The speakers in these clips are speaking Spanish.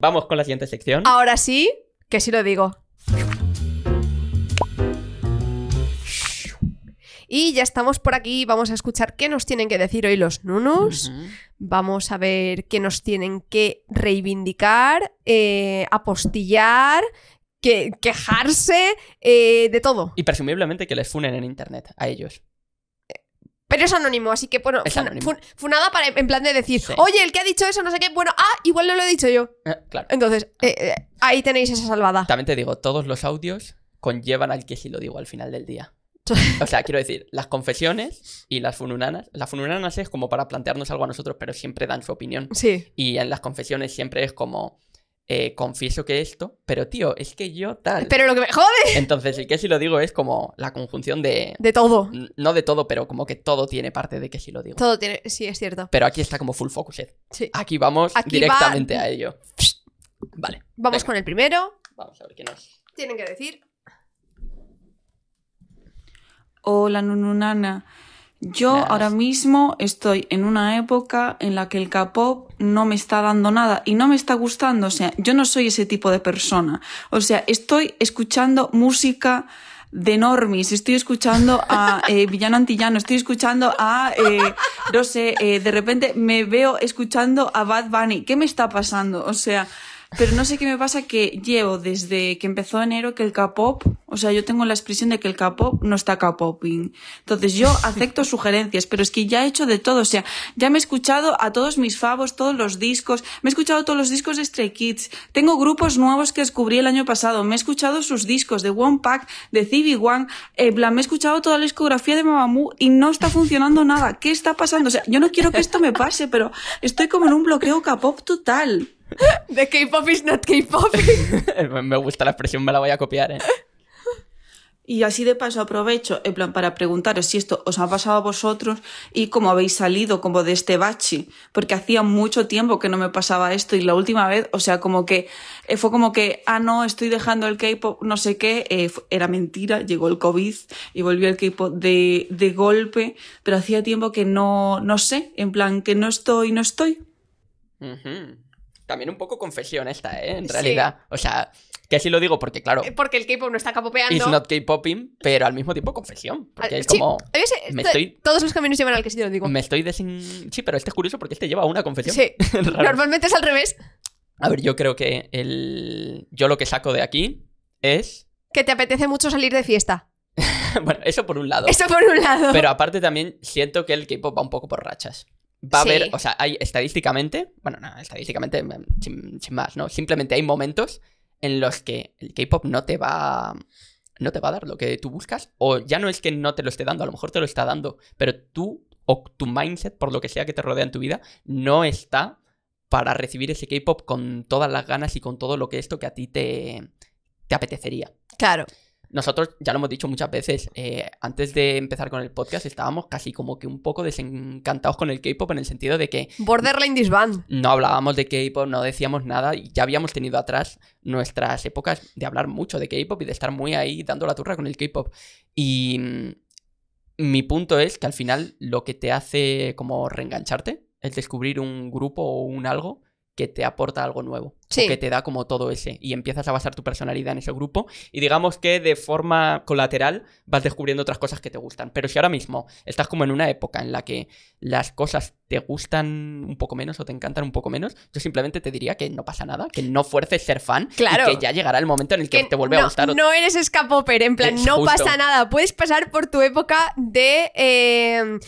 Vamos con la siguiente sección. Ahora sí, que sí lo digo. Y ya estamos por aquí, vamos a escuchar qué nos tienen que decir hoy los nunos vamos a ver qué nos tienen que reivindicar, eh, apostillar, quejarse, eh, de todo. Y presumiblemente que les funen en internet a ellos. Pero es anónimo, así que bueno, funada para, en plan de decir, oye, el que ha dicho eso, no sé qué, bueno, ah, igual no lo he dicho yo. Eh, claro. Entonces, ah. eh, eh, ahí tenéis esa salvada. También te digo, todos los audios conllevan al que sí lo digo al final del día. O sea, quiero decir, las confesiones y las fununanas. Las fununanas es como para plantearnos algo a nosotros, pero siempre dan su opinión. Sí. Y en las confesiones siempre es como eh, confieso que esto, pero tío, es que yo tal. Pero lo que me jode. Entonces, el que si lo digo es como la conjunción de. De todo. No de todo, pero como que todo tiene parte de que si lo digo. Todo tiene, sí, es cierto. Pero aquí está como full focus eh. Sí. Aquí vamos directamente a ello. Vale. Vamos con el primero. Vamos a ver qué nos. Tienen que decir. Hola, Nununana. Yo ahora mismo estoy en una época en la que el K-pop no me está dando nada y no me está gustando. O sea, yo no soy ese tipo de persona. O sea, estoy escuchando música de normis, estoy escuchando a eh, Villano Antillano, estoy escuchando a, eh, no sé, eh, de repente me veo escuchando a Bad Bunny. ¿Qué me está pasando? O sea, pero no sé qué me pasa que llevo desde que empezó enero que el K-pop, o sea, yo tengo la expresión de que el K-pop no está K-poping. Entonces yo acepto sugerencias, pero es que ya he hecho de todo, o sea, ya me he escuchado a todos mis favos, todos los discos, me he escuchado todos los discos de Stray Kids, tengo grupos nuevos que descubrí el año pasado, me he escuchado sus discos de One Pack, de cb One, eh, me he escuchado toda la discografía de Mamamoo y no está funcionando nada. ¿Qué está pasando? O sea, yo no quiero que esto me pase, pero estoy como en un bloqueo K-pop total. De K-pop is not K-pop. me gusta la expresión, me la voy a copiar. ¿eh? Y así de paso aprovecho, en plan, para preguntaros si esto os ha pasado a vosotros y cómo habéis salido como de este bache, porque hacía mucho tiempo que no me pasaba esto y la última vez, o sea, como que eh, fue como que, ah, no, estoy dejando el K-pop, no sé qué, eh, era mentira, llegó el COVID y volvió el K-pop de, de golpe, pero hacía tiempo que no, no sé, en plan, que no estoy, no estoy. Uh también un poco confesión esta, ¿eh? En realidad. O sea, que así lo digo porque, claro. Eh, porque el K-pop no está capopeando. It's not K-poping, pero al mismo tiempo confesión. Porque es como. estoy... Todos los caminos llevan al que sí te lo digo. Me estoy desin. Sí, pero este es curioso porque este lleva una confesión. Sí. Normalmente es al revés. A ver, yo creo que el. Yo lo que saco de aquí es. Que te apetece mucho salir de fiesta. bueno, eso por un lado. Eso por un lado. Pero aparte también siento que el K-pop va un poco por rachas. Va a haber, o sea, hay estadísticamente, bueno, no, estadísticamente, mm, sin, más, ¿no? Simplemente hay momentos en los que el K-pop no te va no te va a dar lo que tú buscas o ya no es que no te lo esté dando, a lo mejor te lo está dando, pero tú o tu mindset por lo que sea que te rodea en tu vida no está para recibir ese K-pop con todas las ganas y con todo lo que esto que a ti te te apetecería. Claro. Nosotros, ya lo hemos dicho muchas veces, eh, antes de empezar con el podcast estábamos casi como que un poco desencantados con el K-pop en el sentido de que. Borderline Disband. No hablábamos de K-pop, no decíamos nada y ya habíamos tenido atrás nuestras épocas de hablar mucho de K-pop y de estar muy ahí dando la turra con el K-pop. Y. Mm, mi punto es que al final lo que te hace como reengancharte es descubrir un grupo o un algo que te aporta algo nuevo, o que te da como todo ese, y empiezas a basar tu personalidad en ese grupo, y digamos que de forma colateral vas descubriendo otras cosas que te gustan. Pero si ahora mismo estás como en una época en la que las cosas te gustan un poco menos o te encantan un poco menos, yo simplemente te diría que no pasa nada, que no fuerces ser fan, claro. que ya llegará el momento en el que, te vuelve a gustar. No eres escapopper, en plan, no pasa nada, puedes pasar por tu época de... Eh,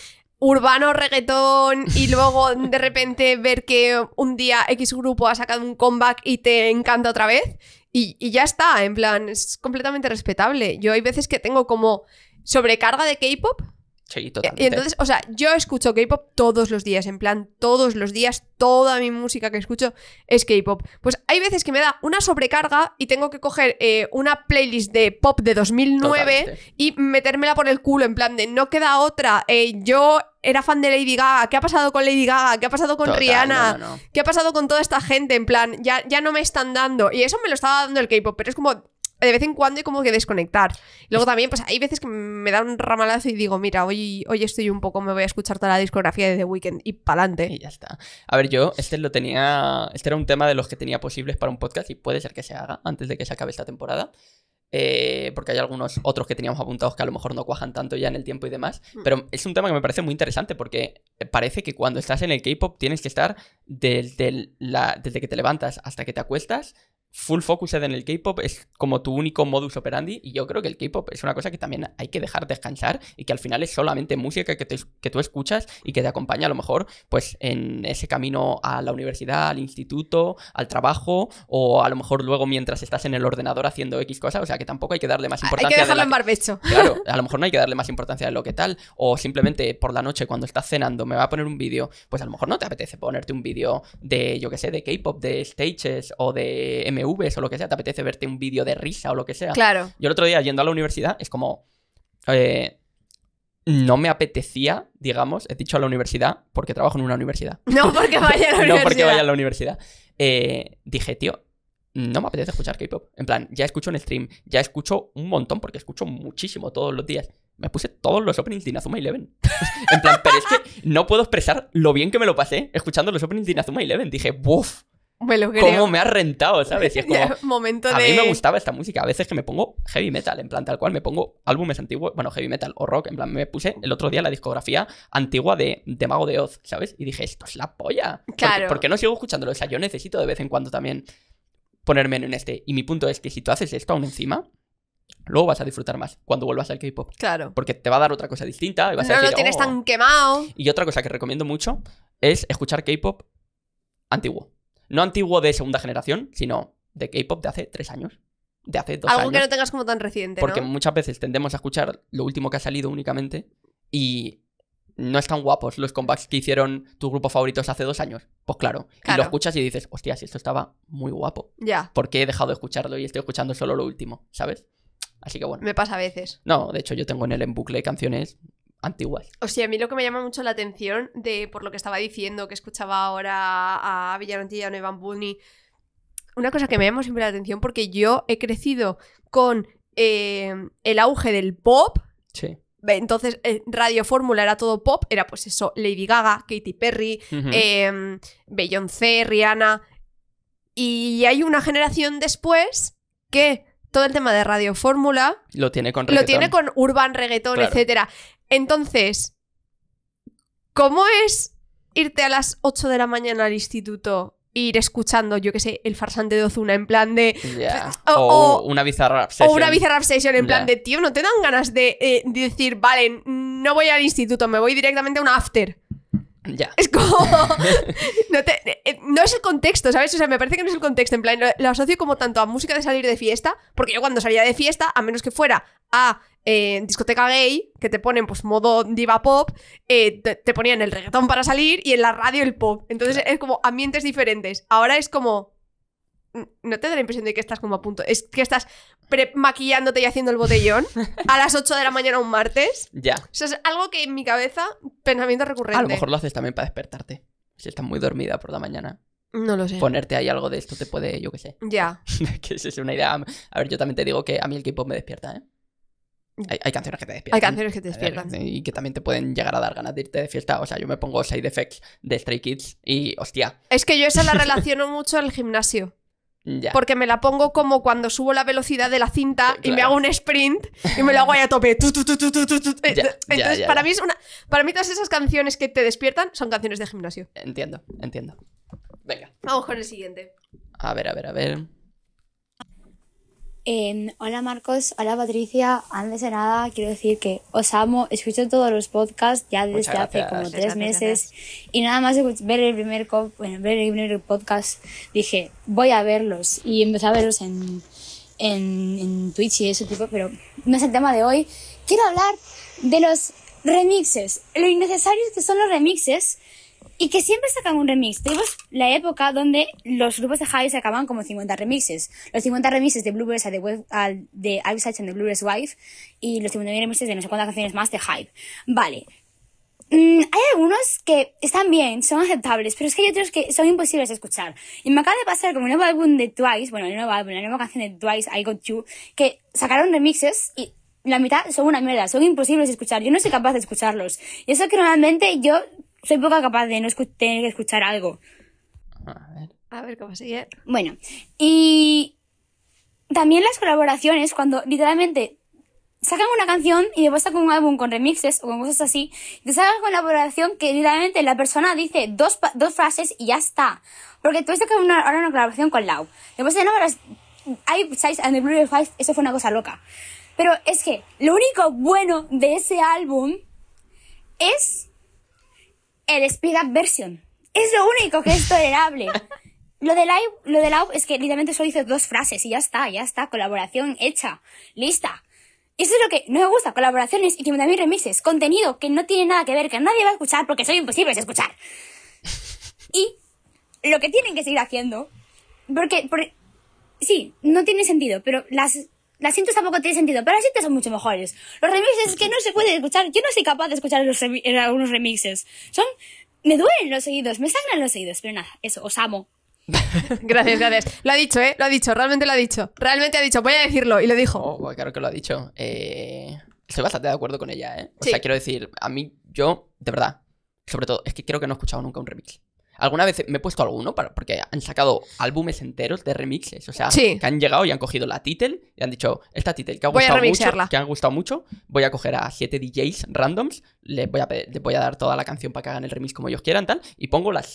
urbano, reggaetón y luego de repente ver que un día X grupo ha sacado un comeback y te encanta otra vez y, ya está, en plan, es completamente respetable. Yo hay veces que tengo como sobrecarga de K-pop Sí, totalmente. Y entonces, o sea, yo escucho K-pop todos los días, en plan, todos los días, toda mi música que escucho es K-pop. Pues hay veces que me da una sobrecarga y tengo que coger eh, una playlist de pop de 2009 y metérmela por el culo, en plan, de no queda otra. Eh, yo era fan de Lady Gaga, ¿qué ha pasado con Lady Gaga? ¿Qué ha pasado con Rihanna? ¿Qué ha pasado con toda esta gente? En plan, ya, ya no me están dando. Y eso me lo estaba dando el K-pop, pero es como, de vez en cuando hay como que desconectar. luego también, pues hay veces que me da un ramalazo y digo, mira, hoy, hoy estoy un poco, me voy a escuchar toda la discografía de The Weeknd y pa'lante. Y ya está. A ver, yo, este lo tenía. Este era un tema de los que tenía posibles para un podcast y puede ser que se haga antes de que se acabe esta temporada. Eh, porque hay algunos otros que teníamos apuntados que a lo mejor no cuajan tanto ya en el tiempo y demás. Mm. Pero es un tema que me parece muy interesante porque parece que cuando estás en el K-pop tienes que estar desde que te levantas hasta que te acuestas full focus en el K-pop es como tu único modus operandi y yo creo que el K-pop es una cosa que también hay que dejar descansar y que al final es solamente música que, que tú escuchas y que te acompaña a lo mejor pues en ese camino a la universidad, al instituto, al trabajo o a lo mejor luego mientras estás en el ordenador haciendo X cosas, o sea que tampoco hay que darle más importancia. Hay que dejarlo en barbecho. Claro, a lo mejor no hay que darle más importancia de lo que tal o simplemente por la noche cuando estás cenando me va a poner un vídeo, pues a lo mejor no te apetece ponerte un vídeo de yo que sé, de K-pop, de stages o de MU o lo que sea, te apetece verte un vídeo de risa o lo que sea. Claro. Yo el otro día yendo a la universidad es como... Eh, no me apetecía, digamos, he dicho a la universidad, porque trabajo en una universidad. No porque vaya a la universidad. no porque vaya a la universidad. Eh, dije, tío, no me apetece escuchar K-pop. En plan, ya escucho en stream, ya escucho un montón, porque escucho muchísimo todos los días. Me puse todos los openings de Inazuma Eleven. en plan, pero es que no puedo expresar lo bien que me lo pasé escuchando los openings de Inazuma Eleven. Dije, ¡buf! Me lo creo. Cómo me ha rentado, ¿sabes? es como, Momento A mí me gustaba esta música. A veces que me pongo heavy metal, en plan tal cual. Me pongo álbumes antiguos, bueno, heavy metal o rock. En plan, me puse el otro día la discografía antigua de, Mago de Oz, ¿sabes? Y dije, esto es la polla. Claro. ¿Por, qué no sigo escuchándolo? O sea, yo necesito de vez en cuando también ponerme en este. Y mi punto es que si tú haces esto aún encima, luego vas a disfrutar más cuando vuelvas al K-pop. Claro. Porque te va a dar otra cosa distinta. no lo tienes oh". tan quemado. Y otra cosa que recomiendo mucho es escuchar K-pop antiguo no antiguo de segunda generación, sino de K-pop de hace tres años. De hace dos años. Algo que no tengas como tan reciente. Porque muchas veces tendemos a escuchar lo último que ha salido únicamente y no están guapos los comebacks que hicieron tus grupos favoritos hace dos años. Pues claro. Y lo escuchas y dices, hostia, si esto estaba muy guapo. Ya. Porque he dejado de escucharlo y estoy escuchando solo lo último? ¿Sabes? Así que bueno. Me pasa a veces. No, de hecho, yo tengo en el en bucle canciones antiguas. O sea, a mí lo que me llama mucho la atención de por lo que estaba diciendo, que escuchaba ahora a Villarantillano y Van Buni, una cosa que me llama siempre la atención porque yo he crecido con eh, el auge del pop. Sí. Entonces, eh, Radio Fórmula era todo pop, era pues eso, Lady Gaga, Katy Perry, em, Beyoncé, Rihanna. Y hay una generación después que todo el tema de Radio Fórmula lo tiene con Lo tiene con urban Reggaeton, etcétera. Entonces, ¿cómo es irte a las 8 de la mañana al instituto e ir escuchando, yo qué sé, el farsante de Ozuna en plan de. O, una bizarra O una bizarra en plan de, tío, ¿no te dan ganas de, eh, de decir, vale, no voy al instituto, me voy directamente a un after? Es como. Eh, no, es el contexto, ¿sabes? O sea, me parece que no es el contexto. En plan, lo, asocio como tanto a música de salir de fiesta, porque yo cuando salía de fiesta, a menos que fuera a eh, discoteca gay, que te ponen pues modo diva pop, eh, te, ponían el reggaetón para salir y en la radio el pop. Entonces es como ambientes diferentes. Ahora es como. Mm, no te da la impresión de que estás como a punto. Es que estás maquillándote y haciendo el botellón a las 8 de la mañana un martes. Ya. O es algo que en mi cabeza, pensamiento recurrente. A lo mejor lo haces también para despertarte. Si estás muy dormida por la mañana. No lo sé. Ponerte ahí algo de esto te puede, yo qué sé. Ya. que esa es una idea. A ver, yo también te digo que a mí el K-pop me despierta, ¿eh? Hay, canciones que te despiertan. Hay canciones que te despiertan. y que también te pueden llegar a dar ganas de irte de fiesta. O sea, yo me pongo side effects de Stray Kids y hostia. Es que yo esa la relaciono mucho al gimnasio. Porque me la pongo como cuando subo la velocidad de la cinta y me hago un sprint y me lo hago ahí a tope. Entonces, para mí es una. Para mí, todas esas canciones que te despiertan son canciones de gimnasio. Entiendo, entiendo. Venga. Vamos con el siguiente. A ver, a ver, a ver. Em, hola Marcos, hola Patricia, antes de nada quiero decir que os amo, escucho todos los podcasts ya desde hace como tres meses y nada más ver el primer, ver el primer podcast dije voy a verlos y empecé a verlos en, en, Twitch y ese tipo, pero no es el tema de hoy. Quiero hablar de los remixes, lo innecesarios que son los remixes y que siempre sacan un remix. Tenemos la época donde los grupos de hype sacaban como 50 remixes. Los 50 remixes de Blueberries a The Web, de I've Such and The Wife. Y los 50 remixes de no sé cuántas canciones más de Hype. Vale. Mm, hay algunos que están bien, son aceptables, pero es que hay otros que son imposibles de escuchar. Y me acaba de pasar con el nuevo álbum de Twice, bueno, el nuevo álbum, la nueva canción de Twice, I Got You, que sacaron remixes y la mitad son una mierda, son imposibles de escuchar. Yo no soy capaz de escucharlos. Y eso que normalmente yo soy poco capaz de no tener que escuchar algo. A ver. A ver cómo sigue. Bueno, y también las colaboraciones, cuando literalmente sacan una canción y después sacan un álbum con remixes o con cosas así, y te sacan una colaboración que literalmente la persona dice dos, dos frases y ya está. Porque tú que una, ahora una colaboración con Lau. Después de no, hay... Size and the Blue Five, eso fue una cosa loca. Pero es que lo único bueno de ese álbum es el speed up version. Es lo único que es tolerable. Lo de live, lo de live es que literalmente solo dices dos frases y ya está, ya está, colaboración hecha, lista. Eso es lo que no me gusta, colaboraciones y también remises, contenido que no tiene nada que ver, que nadie va a escuchar porque soy imposible de escuchar. Y lo que tienen que seguir haciendo, porque, porque sí, no tiene sentido, pero las las cintas tampoco tiene sentido, pero las cintas son mucho mejores. Los remixes es que no se puede escuchar, yo no soy capaz de escuchar los en eh, algunos remixes. Son, me duelen los oídos, me sangran los oídos, pero nada, eso, os amo. gracias, gracias. Lo ha dicho, ¿eh? Lo ha dicho, realmente lo ha dicho. Realmente ha dicho, voy a decirlo, y lo dijo. Oh, claro que lo ha dicho. Eh, estoy bastante de acuerdo con ella, ¿eh? O sea, quiero decir, a mí, yo, de verdad, sobre todo, es que creo que no he escuchado nunca un remix. Alguna vez me he puesto alguno para, porque han sacado álbumes enteros de remixes. O sea, que han llegado y han cogido la title y han dicho, esta title que ha gustado mucho, que han gustado mucho, voy a coger a siete DJs randoms, les voy a, voy a dar toda la canción para que hagan el remix como ellos quieran, tal, y pongo las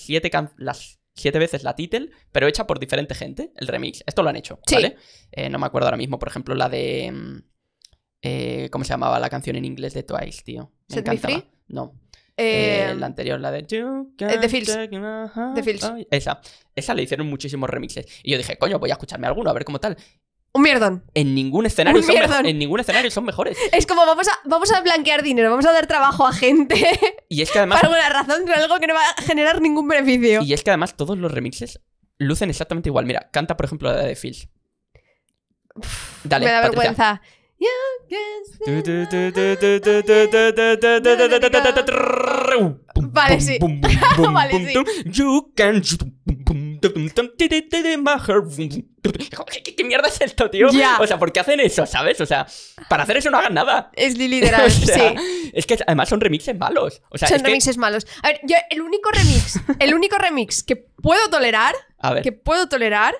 las siete veces la title, pero hecha por diferente gente, el remix. Esto lo han hecho, ¿vale? Eh, no me acuerdo ahora mismo, por ejemplo, la de... Mm, eh, ¿Cómo se llamaba la canción en inglés de Twice, tío? Me encantaba. No, la anterior, la de... The Fields. The esa. Esa le hicieron muchísimos remixes. Y yo dije, coño, voy a escucharme alguno, a ver cómo tal. Un mierdón. En ningún escenario, son, en ningún escenario son mejores. Es como vamos a, vamos a blanquear dinero, vamos a dar trabajo a gente. Y es que además. Por alguna razón, pero algo que no va a generar ningún beneficio. Y es que además todos los remixes lucen exactamente igual. Mira, canta por ejemplo la de Fields. Dale. Me da vergüenza. Uh, vale, sí. Vale, sí. ¿Qué, mierda es esto, tío? O sea, ¿por qué hacen eso, sabes? O sea, para hacer eso no hagan nada. Es literal, sí. Es que además son remixes malos. O sea, son remixes malos. A ver, yo el único remix, el único remix que puedo tolerar, que puedo tolerar,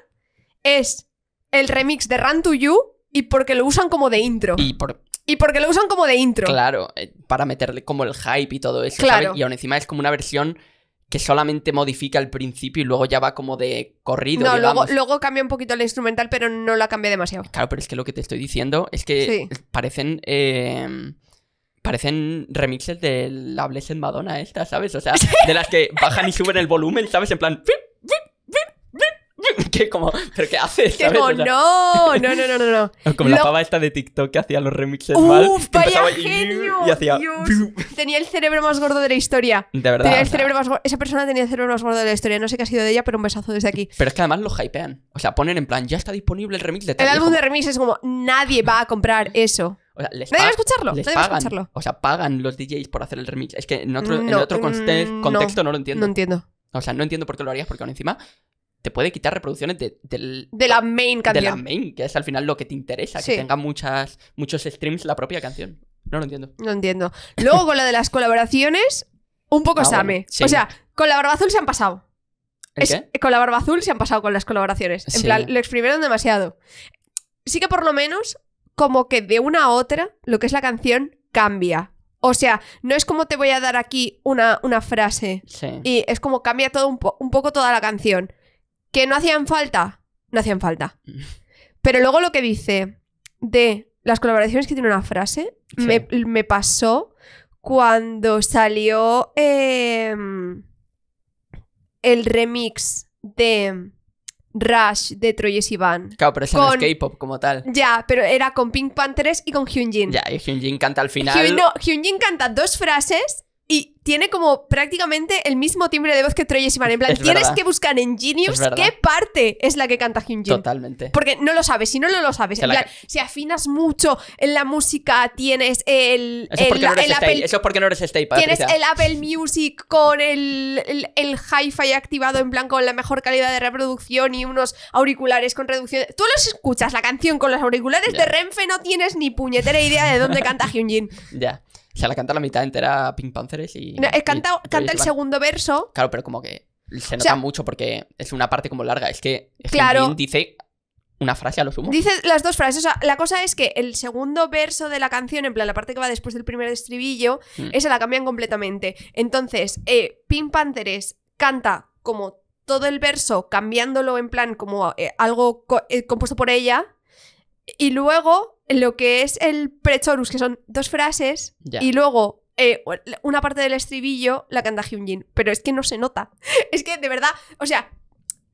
es el remix de Run to You y porque lo usan como de intro. Y por... Y porque lo usan como de intro. Claro, eh, para meterle como el hype y todo eso. Claro. Y aún encima es como una versión que solamente modifica el principio y luego ya va como de corrido. No, Luego, cambia un poquito el instrumental, pero no la cambia demasiado. Claro, pero es que lo que te estoy diciendo es que parecen. Eh, parecen remixes de la Blessed Madonna esta, ¿sabes? O sea, de las que bajan y suben el volumen, ¿sabes? En plan. que como, ¿pero qué haces? como, no, no, no, no, no. Como la pava esta de TikTok que hacía los remixes Uf, Vaya genio, y hacía... Tenía el cerebro más gordo de la historia. De verdad. Tenía el Esa persona tenía el cerebro más gordo de la historia. No sé qué ha sido de ella, pero un besazo desde aquí. Pero es que además lo hypean. O sea, ponen en plan, ya está disponible el remix de tal. El álbum de remix es como, nadie va a comprar eso. O sea, les escucharlo. pagan, O sea, pagan los DJs por hacer el remix. Es que en otro, mm, contexto no lo entiendo. No entiendo. O sea, no entiendo por qué lo harías, porque aún encima te puede quitar reproducciones de, de, la main canción. De la main, que es al final lo que te interesa, que tenga muchas, muchos streams la propia canción. No lo entiendo. No entiendo. Luego con la de las colaboraciones, un poco ah, same. O sea, con la barba azul se han pasado. Con la barba azul se han pasado con las colaboraciones. En plan, lo exprimieron demasiado. Sí que por lo menos, como que de una a otra, lo que es la canción cambia. O sea, no es como te voy a dar aquí una, una frase. Y es como cambia todo un, un poco toda la canción que no hacían falta, no hacían falta. Mm. Pero luego lo que dice de las colaboraciones que tiene una frase, me, pasó cuando salió em, el remix de Rush de Troyes Van. Claro, pero es K-pop como tal. Ya, pero era con Pink Panthers y con Hyunjin. Ya, y Hyunjin canta al final. Hyun, canta dos frases y tiene como prácticamente el mismo timbre de voz que Troy Sivan. En plan, tienes que buscar en Genius qué parte es la que canta Hyunjin. Totalmente. Porque no lo sabes, si no, lo sabes. si afinas mucho en la música, tienes el. Eso, porque no el Apple, es porque no eres Tienes el Apple Music con el, hi-fi activado en plan con la mejor calidad de reproducción y unos auriculares con reducción. Tú los escuchas, la canción con los auriculares de Renfe, no tienes ni puñetera idea de dónde canta Hyunjin. Ya se la canta la mitad entera a Pink Panthers y. No, canta, el segundo verso. Claro, pero como que se nota mucho porque es una parte como larga. Es que claro, dice una frase a lo sumo. Dice las dos frases. O sea, la cosa es que el segundo verso de la canción, en plan la parte que va después del primer estribillo, mm. esa la cambian completamente. Entonces, eh, Pink Panthers canta como todo el verso, cambiándolo en plan como eh, algo eh, compuesto por ella. Y luego lo que es el prechorus, que son dos frases, y luego eh, una parte del estribillo la canta Hyunjin. Pero es que no se nota. Es que de verdad, o sea,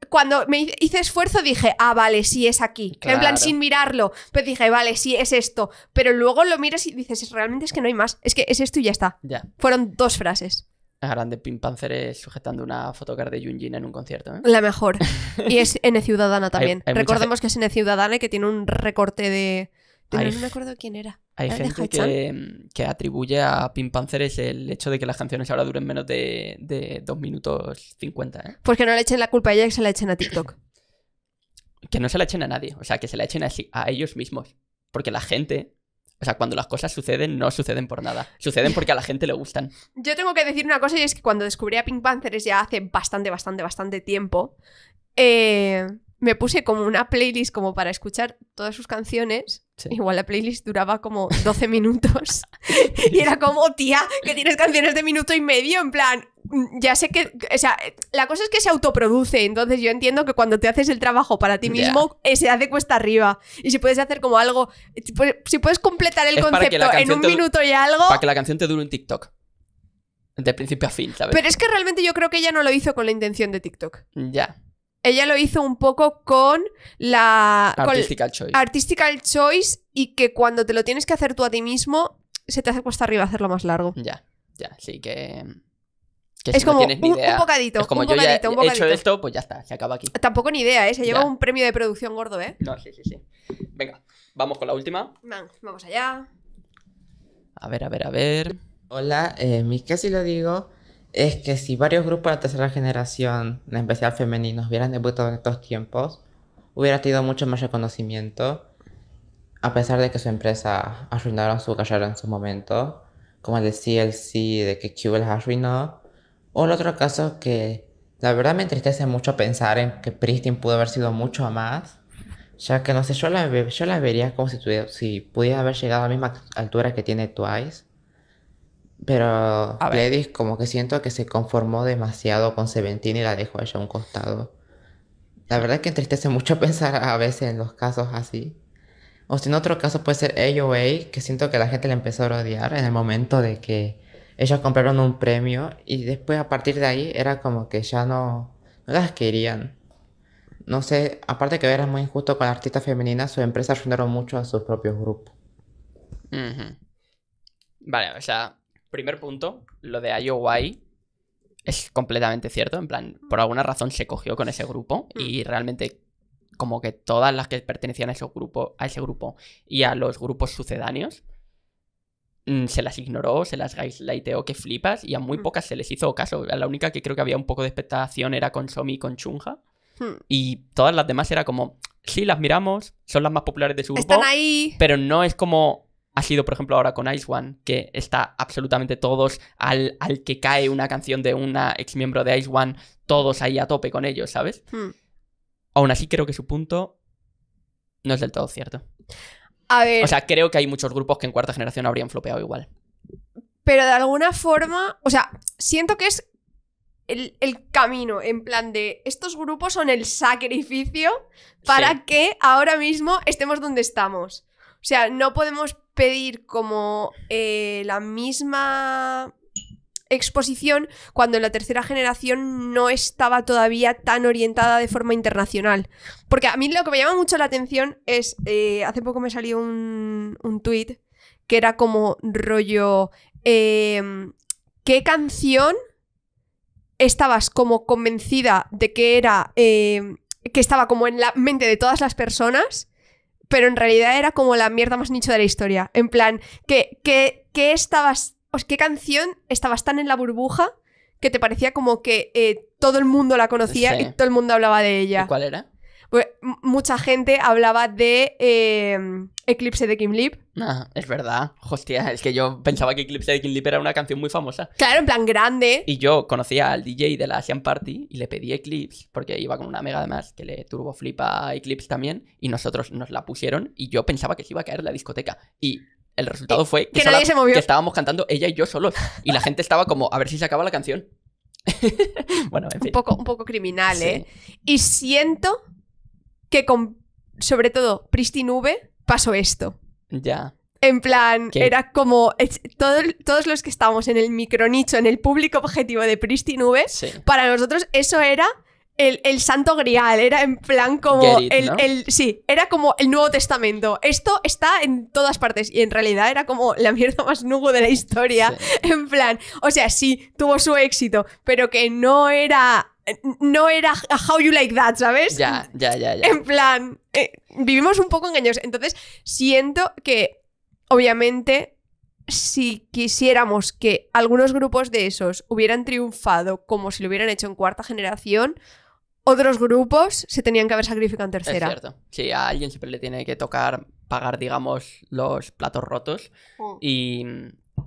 cuando me hice esfuerzo dije, ah, vale, sí es aquí. En plan, sin mirarlo. Pero dije, vale, sí es esto. Pero luego lo miras y dices, realmente es que no hay más. Es que es esto y ya está. Fueron dos frases de Pim pimpancers sujetando una fotocard de Junjin en un concierto. ¿eh? La mejor. Y es N Ciudadana también. Recordemos que es N Ciudadana y que tiene un recorte de... no me acuerdo quién era. Hay gente mm, que, atribuye a Pimpanceres el hecho de que las canciones ahora duren menos de, de 2 minutos 50. ¿eh? Pues que no le echen la culpa a ella, que se la echen a TikTok. que no se la echen a nadie. O sea, que se la echen a ellos mismos. Porque la gente o sea, cuando las cosas suceden, no suceden por nada. Suceden porque a la gente le gustan. Yo tengo que decir una cosa y es que cuando descubrí a Pink Panthers ya hace bastante, bastante, bastante tiempo, eh, me puse como una playlist como para escuchar todas sus canciones. Igual la playlist duraba como 12 minutos. y era como, oh, tía, que tienes canciones de minuto y medio, en plan, Mm, ya sé que, o sea, la cosa es que se autoproduce, entonces yo entiendo que cuando te haces el trabajo para ti mismo, eh, se hace cuesta arriba. Y si puedes hacer como algo, si puedes completar el concepto en un minuto y algo... Para que la canción te dure un TikTok. De principio a fin, ¿sabes? Pero es que realmente yo creo que ella no lo hizo con la intención de TikTok. Ya. Ella lo hizo un poco con la... Artistical choice. Artistical choice y que cuando te lo tienes que hacer tú a ti mismo, se te hace cuesta arriba hacerlo más largo. Ya, ya, así que es como un, bocadito. como esto, pues ya está, se acaba aquí. Tampoco ni idea, ¿eh? Se lleva un premio de producción gordo, ¿eh? sí, sí, sí. Venga, vamos con la última. vamos allá. A ver, a ver, a ver. Hola, eh, mi que si lo digo es que si varios grupos de la tercera generación, en especial femeninos, hubieran debutado en estos tiempos, hubiera tenido mucho más reconocimiento, a pesar de que su empresa arruinaron su carrera en su momento, como decía el de de que Q les arruinó, o el otro caso que la verdad me entristece mucho pensar en que Pristin pudo haber sido mucho más. Ya que no sé, yo la, yo la vería como si, pudiera haber llegado a la misma altura que tiene Twice. Pero Pledis como que siento que se conformó demasiado con Seventeen y la dejó ella a un costado. La verdad es que entristece mucho pensar a veces en los casos así. O si en otro caso puede ser AOA, que siento que la gente le empezó a odiar en el momento de que ellas compraron un premio y después a partir de ahí era como que ya no, no las querían. No sé, aparte que era muy injusto con artistas femeninas, sus empresas ayudaron mucho a sus propios grupos. Vale, o sea, primer punto, lo de IOY es completamente cierto, en plan, por alguna razón se cogió con ese grupo y mm. realmente como que todas las que pertenecían a ese grupo, a ese grupo y a los grupos sucedáneos, Mm, se las ignoró, se las gaslighteó que flipas y a muy mm. pocas se les hizo caso. La única que creo que había un poco de expectación era con Somi y con Chunja. Hmm. Y todas las demás era como, sí, las miramos, son las más populares de su grupo. Están ahí. Pero no es como ha sido, por ejemplo, ahora con Ice One, que está absolutamente todos al, que cae una canción de una ex miembro de Ice One, todos ahí a tope con ellos, ¿sabes? Hmm. Aún así creo que su punto no es del todo cierto. O sea, creo que hay muchos grupos que en cuarta generación habrían flopeado igual. Pero de alguna forma, o sea, siento que es el, camino, en plan de estos grupos son el sacrificio para que ahora mismo estemos donde estamos. O sea, no podemos pedir como eh, la misma exposición cuando la tercera generación no estaba todavía tan orientada de forma internacional. Porque a mí lo que me llama mucho la atención es, eh, hace poco me salió un, un tweet que era como rollo, em, ¿qué canción estabas como convencida de que era, em, que estaba como en la mente de todas las personas? pero en realidad era como la mierda más nicho de la historia. En plan, que, que, que estabas qué canción estabas tan en la burbuja que te parecía como que eh, todo el mundo la conocía y todo el mundo hablaba de ella. ¿Cuál era? Pues mucha gente hablaba de em, Eclipse de Kim Lip. Ah, es verdad. Hostia, es que yo pensaba que Eclipse de Kim Lip era una canción muy famosa. Claro, en plan grande. Y yo conocía al DJ de la Asian Party y le pedí Eclipse, porque iba con una mega además que le turbo flipa Eclipse también, y nosotros nos la pusieron y yo pensaba que se iba a caer la discoteca. Y el resultado fue que, que estábamos cantando ella y yo solos. Y la gente estaba como, a ver si se acaba la canción. bueno, en fin. Un poco, un poco criminal, ¿eh? Y siento que con, sobre todo, Pristin V pasó esto. Ya. En plan, era como todos los que estábamos en el micronicho, en el público objetivo de Pristin V, para nosotros eso era el, santo grial, era en plan como el, Sí, era como el Nuevo Testamento. Esto está en todas partes y en realidad era como la mierda más nugo de la historia. En plan, o sea, sí, tuvo su éxito, pero que no era... No era How You Like That, ¿sabes? Ya, ya, ya, ya. En plan, eh, vivimos un poco engañosos. Entonces, siento que, obviamente, si quisiéramos que algunos grupos de esos hubieran triunfado como si lo hubieran hecho en cuarta generación, otros grupos se tenían que haber sacrificado en tercera. Es cierto. Sí, a alguien siempre le tiene que tocar pagar, digamos, los platos rotos. Mm. Y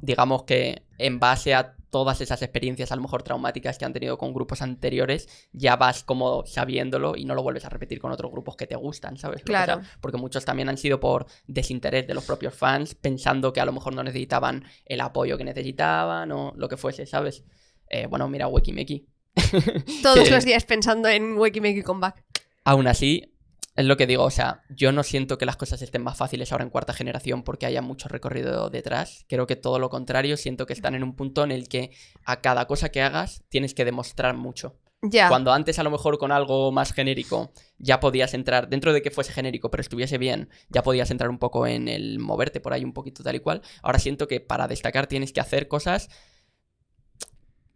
digamos que en base a todas esas experiencias, a lo mejor traumáticas que han tenido con grupos anteriores, ya vas como sabiéndolo y no lo vuelves a repetir con otros grupos que te gustan, ¿sabes? Claro. porque muchos también han sido por desinterés de los propios fans, pensando que a lo mejor no necesitaban el apoyo que necesitaban o lo que fuese, ¿sabes? Eh, bueno, mira, Wekimeki Todos los días pensando en Wakey Makey Comeback. Aún así, es lo que digo, o sea, yo no siento que las cosas estén más fáciles ahora en cuarta generación porque haya mucho recorrido detrás. Creo que todo lo contrario, siento que están en un punto en el que a cada cosa que hagas tienes que demostrar mucho. Ya. Cuando antes a lo mejor con algo más genérico ya podías entrar, dentro de que fuese genérico pero estuviese bien, ya podías entrar un poco en el moverte por ahí un poquito tal y cual. Ahora siento que para destacar tienes que hacer cosas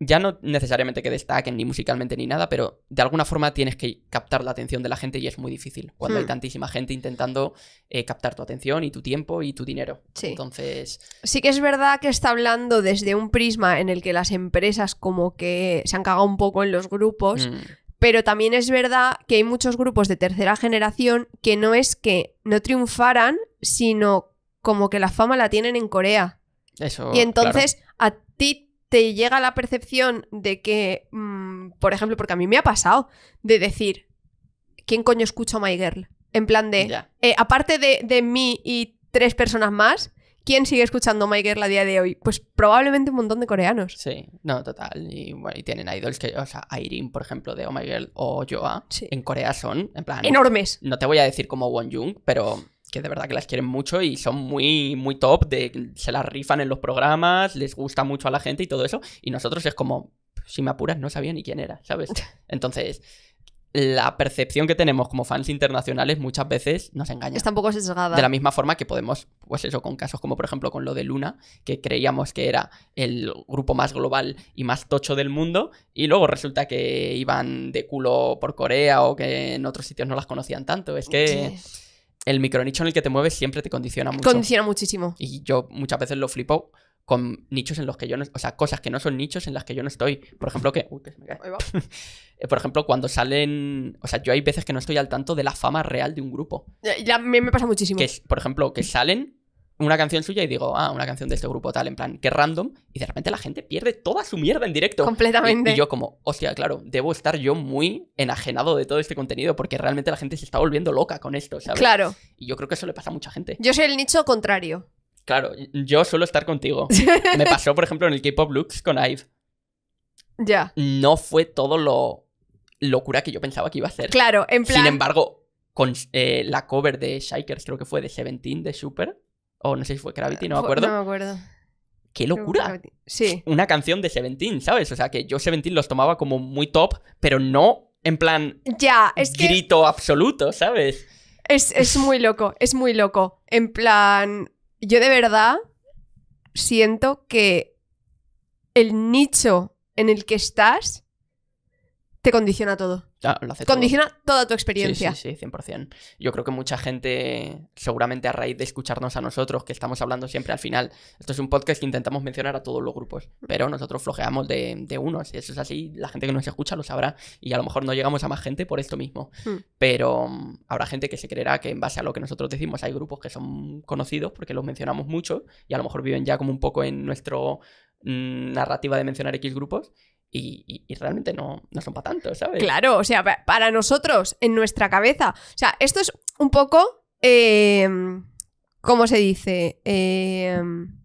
ya no necesariamente que destaquen ni musicalmente ni nada, pero de alguna forma tienes que captar la atención de la gente y es muy difícil cuando hay hmm. tantísima gente intentando eh, captar tu atención y tu tiempo y tu dinero. Sí. Entonces. Sí que es verdad que está hablando desde un prisma en el que las empresas como que se han cagado un poco en los grupos. Hmm. Pero también es verdad que hay muchos grupos de tercera generación que no es que no triunfaran, sino como que la fama la tienen en Corea. Eso, y entonces a ti te llega la percepción de que, mm, por ejemplo, porque a mí me ha pasado de decir, ¿quién coño escucha My Girl? En plan de, eh, aparte de, mí y tres personas más, ¿quién sigue escuchando My Girl a día de hoy? Pues probablemente un montón de coreanos. Sí, no, total. Y, bueno, y tienen idols que, o sea, Irene, por ejemplo, de Oh My Girl o Joa, en Corea son, en plan... Enormes. No te voy a decir como Won Jung, pero que de verdad que las quieren mucho y son muy, muy top, de, se las rifan en los programas, les gusta mucho a la gente y todo eso. Y nosotros es como, si me apuras, no sabía ni quién era, ¿sabes? Entonces, la percepción que tenemos como fans internacionales muchas veces nos engaña. Es un poco sesgada. De la misma forma que podemos, pues eso, con casos como por ejemplo con lo de Luna, que creíamos que era el grupo más global y más tocho del mundo, y luego resulta que iban de culo por Corea o que en otros sitios no las conocían tanto. Es que el micronicho en el que te mueves siempre te condiciona mucho. Condiciona muchísimo. Y yo muchas veces lo flipo con nichos en los que yo no, o sea, cosas que no son nichos en las que yo no estoy. Por ejemplo, que... Uy, que se me cae. Eh, por ejemplo, cuando salen, o sea, yo hay veces que no estoy al tanto de la fama real de un grupo. A mí mí me pasa muchísimo. Que, por ejemplo, que salen una canción suya y digo, ah, una canción de este grupo tal, en plan, que random, y de repente la gente pierde toda su mierda en directo. Completamente. Y, yo como, hostia, claro, debo estar yo muy enajenado de todo este contenido porque realmente la gente se está volviendo loca con esto, ¿sabes? Claro. Y yo creo que eso le pasa a mucha gente. Yo soy el nicho contrario. Claro, yo suelo estar contigo. Me pasó, por ejemplo, en el K-Pop looks con Ive. Ya. No fue todo lo locura que yo pensaba que iba a ser. Claro, en plan... Sin embargo, con eh, la cover de Shikers, creo que fue de Seventeen, de Super o no sé si fue Gravity, no me ah, acuerdo. No me acuerdo. ¡Qué locura! Sí. Una canción de Seventeen, ¿sabes? O sea, que yo Seventeen los tomaba como muy top, pero no en plan. Ya, es Grito absoluto, ¿sabes? Es, es muy loco, es muy loco. En plan. Yo de verdad siento que el nicho en el que estás te condiciona todo. condiciona toda tu experiencia. Sí, sí, 100%. Yo creo que mucha gente, seguramente a raíz de escucharnos a nosotros, que estamos hablando siempre al final, esto es un podcast que intentamos mencionar a todos los grupos, pero nosotros flojeamos de, unos. Si eso es así, la gente que nos escucha lo sabrá y a lo mejor no llegamos a más gente por esto mismo. Hmm. Pero mm, habrá gente que se creerá que en base a lo que nosotros decimos hay grupos que son conocidos porque los mencionamos mucho y a lo mejor viven ya como un poco en nuestra mm, narrativa de mencionar X grupos y, realmente no, no son para tanto, ¿sabes? Claro, o sea, para nosotros, en nuestra cabeza. O sea, esto es un poco. Em, ¿Cómo se dice? Em,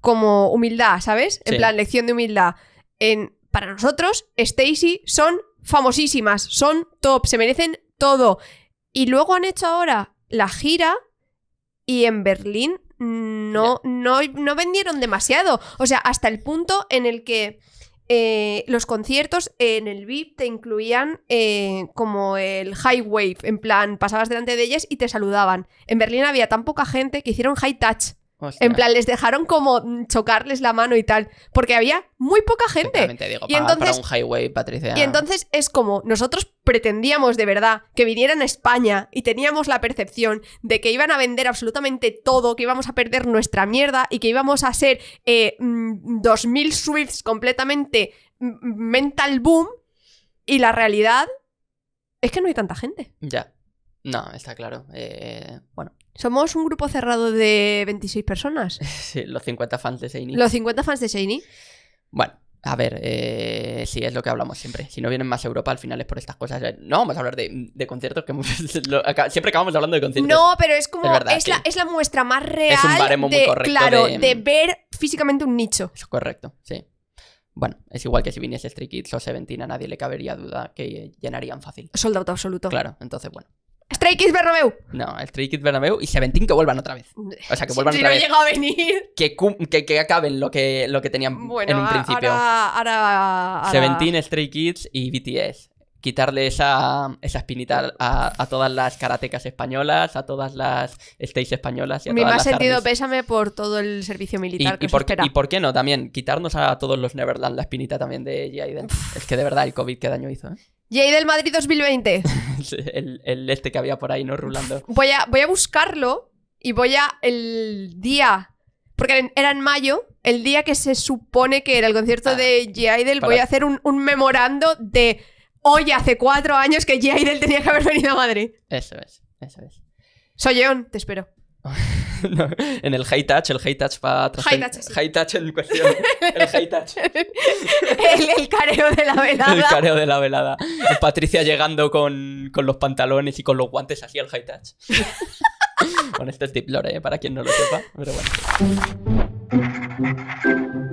como humildad, ¿sabes? En plan, lección de humildad. En, para nosotros, Stacy son famosísimas, son top, se merecen todo. Y luego han hecho ahora la gira y en Berlín no, no, no vendieron demasiado. O sea, hasta el punto en el que eh, los conciertos en el VIP te incluían eh, como el high wave, en plan, pasabas delante de ellas y te saludaban. En Berlín había tan poca gente que hicieron high touch. En plan, les dejaron como chocarles la mano y tal, porque había muy poca gente. y entonces, Y entonces es como, nosotros pretendíamos de verdad que vinieran a España y teníamos la percepción de que iban a vender absolutamente todo, que íbamos a perder nuestra mierda y que íbamos a ser 2.000 eh, mm, Swifts completamente mm, mm, mental boom. Y la realidad es que no hay tanta gente. Ya. No, está claro. Eh, bueno. Somos un grupo cerrado de 26 personas. sí, los 50 fans de Seini. Los 50 fans de Shiny. Bueno, a ver, eh, sí, es lo que hablamos siempre. Si no vienen más Europa, al final es por estas cosas. Eh, no vamos a hablar de, conciertos, que siempre acabamos hablando de conciertos. No, pero es como. Es, la, muestra más real. Es un baremo muy correcto. Claro, de, ver físicamente un nicho. Es correcto, sí. Bueno, es igual que si viniese Street Kids o Seventeen, a nadie le cabería duda que llenarían fácil. Soldado absoluto. Claro, entonces, bueno. Stray Kids Bernabeu. No, Stray Kids Bernabeu y Seventeen que vuelvan otra vez. Mm. O sea, que vuelvan otra si no llega a venir. Que, acaben lo que, lo que tenían en un principio. Ahora, ahora, Seventeen, Stray Kids y BTS. Quitarle esa, esa espinita a, todas las karatecas españolas, a todas las stays españolas. Y a Mi más sentido pésame por todo el servicio militar que por, espera. y por qué no también quitarnos a todos los Neverland la espinita también de Jaden. Es que de verdad el COVID qué daño hizo, ¿eh? Jay del Madrid 2020. el, este que había por ahí, ¿no? Rulando. Voy a, voy a buscarlo y voy a el día. Porque era en mayo, el día que se supone que era el concierto ah, de G. Idol. Voy a hacer un, memorando de hoy hace cuatro años que G. Idol tenía que haber venido a Madrid. Eso es, eso es. Soy León, te espero. en el high touch, el high touch para high, sí. high touch, en cuestión. El high touch. el, el, careo de la velada. El careo de la velada. Patricia llegando con, con los pantalones y con los guantes así al high touch. con este tip lore, eh, para quien no lo sepa. Pero bueno.